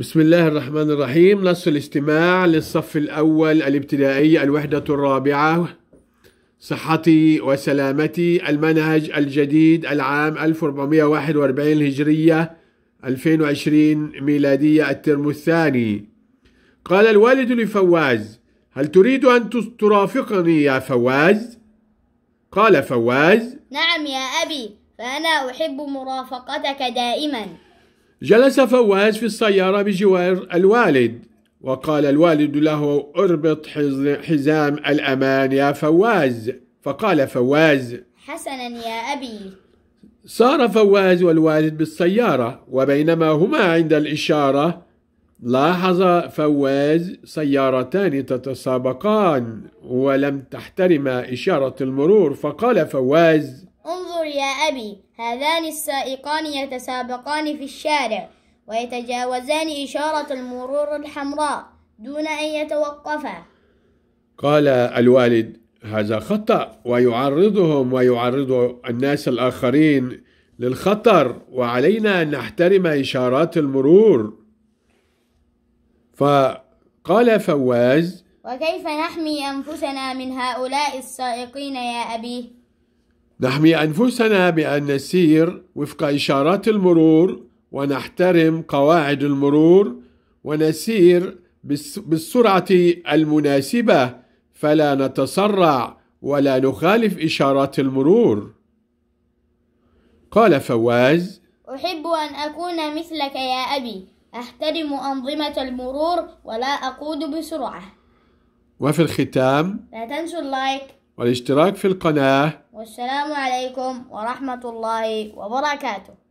بسم الله الرحمن الرحيم نص الاستماع للصف الأول الابتدائي الوحدة الرابعة صحتي وسلامتي المنهج الجديد العام 1441 الهجرية 2020 ميلادية الترم الثاني قال الوالد لفواز هل تريد أن ترافقني يا فواز؟ قال فواز نعم يا أبي فأنا أحب مرافقتك دائماً جلس فواز في السيارة بجوار الوالد وقال الوالد له اربط حزام الأمان يا فواز فقال فواز حسنا يا أبي سار فواز والوالد بالسيارة وبينما هما عند الإشارة لاحظ فواز سيارتان تتسابقان ولم تحترما إشارة المرور فقال فواز انظر يا أبي هذان السائقان يتسابقان في الشارع ويتجاوزان إشارة المرور الحمراء دون أن يتوقفا قال الوالد هذا خطأ ويعرضهم ويعرض الناس الآخرين للخطر وعلينا أن نحترم إشارات المرور فقال فواز وكيف نحمي أنفسنا من هؤلاء السائقين يا أبي؟ نحمي أنفسنا بأن نسير وفق إشارات المرور ونحترم قواعد المرور ونسير بالسرعة المناسبة فلا نتسرع ولا نخالف إشارات المرور قال فواز أحب أن أكون مثلك يا أبي أحترم أنظمة المرور ولا أقود بسرعة وفي الختام لا تنسوا اللايك والاشتراك في القناة والسلام عليكم ورحمة الله وبركاته